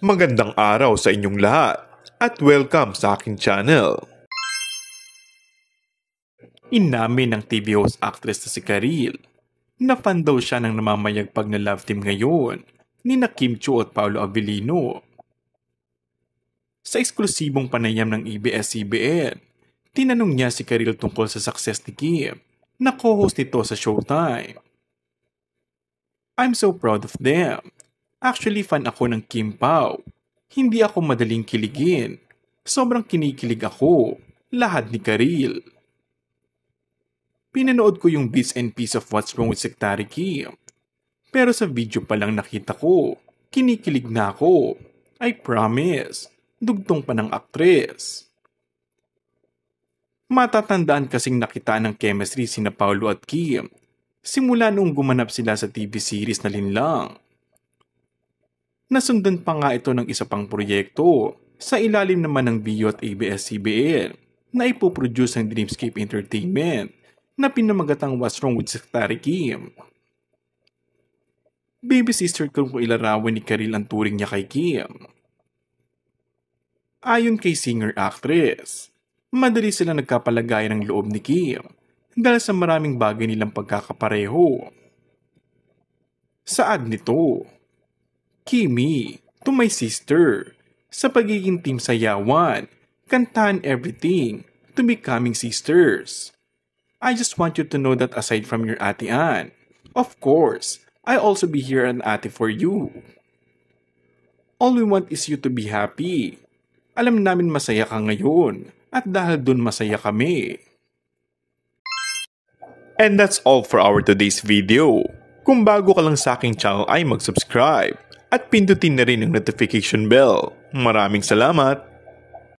Magandang araw sa inyong lahat at welcome sa akin channel. Inamin ng TV host actress na si Karil. Nafan daw siya ng namamayagpag na love team ngayon ni na Kim Chu at Paolo Avellino. Sa eksklusibong panayam ng EBS-CBN, e tinanong niya si Karil tungkol sa success ni Kim na co-host nito sa Showtime. I'm so proud of them Actually, fan ako ng Kim Pao. Hindi ako madaling kiligin. Sobrang kinikilig ako. Lahat ni Karil. Pinanood ko yung bits and piece of What's Wrong with Sectary Kim. Pero sa video pa lang nakita ko, kinikilig na ako. I promise. Dugtong pa ng aktres. Matatandaan kasing nakita ng chemistry sina Paolo at Kim simula noong gumanap sila sa TV series na linlang Nasundan pa nga ito ng isa pang proyekto sa ilalim naman ng Bio at ABS-CBN na ipoproduce ng Dreamscape Entertainment na pinamagatang What's Wrong with Secretary Kim. Baby sister ko ilarawan ni Karil ang turing niya kay Kim. Ayon kay singer-actress, madali sila nagkapalagay ng loob ni Kim dahil sa maraming bagay nilang pagkakapareho. Saad nito, Kimi, to my sister, sa pagiging team sayawan, kantahan everything, to becoming sisters. I just want you to know that aside from your Ate Ann, of course, I also be here an ate for you. All we want is you to be happy. Alam namin masaya ka ngayon at dahil dun masaya kami. And that's all for our today's video. Kung bago ka lang sa aking channel ay mag-subscribe at pindutin na rin ang notification bell. Maraming salamat!